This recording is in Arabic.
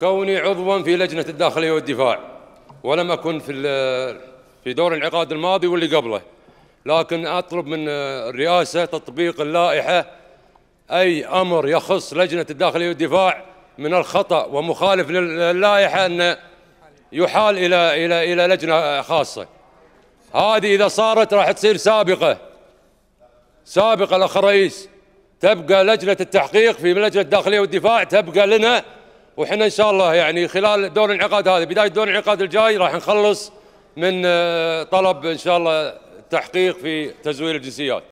كوني عضوا في لجنة الداخلية والدفاع ولم أكن في في دور العقاد الماضي واللي قبله لكن أطلب من الرئاسة تطبيق اللائحة أي أمر يخص لجنة الداخلية والدفاع من الخطأ ومخالف للائحة أن يحال إلى إلى إلى لجنة خاصة هذه إذا صارت راح تصير سابقة سابقة الأخ الرئيس تبقى لجنة التحقيق في لجنة الداخلية والدفاع تبقى لنا وحنا ان شاء الله يعني خلال دور الانعقاد هذا بدايه دور العقاد الجاي راح نخلص من آه، طلب ان شاء الله تحقيق في تزوير الجنسيات